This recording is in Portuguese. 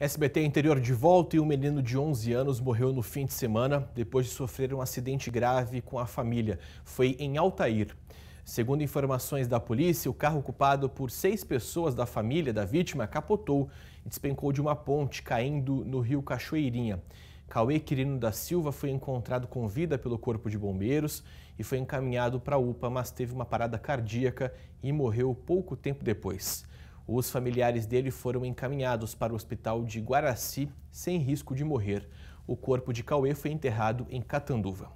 SBT é interior de volta e um menino de 11 anos morreu no fim de semana depois de sofrer um acidente grave com a família. Foi em Altair. Segundo informações da polícia, o carro ocupado por seis pessoas da família da vítima capotou e despencou de uma ponte, caindo no rio Cachoeirinha. Cauê Quirino da Silva foi encontrado com vida pelo Corpo de Bombeiros e foi encaminhado para a UPA, mas teve uma parada cardíaca e morreu pouco tempo depois. Os familiares dele foram encaminhados para o hospital de Guaraci sem risco de morrer. O corpo de Cauê foi enterrado em Catanduva.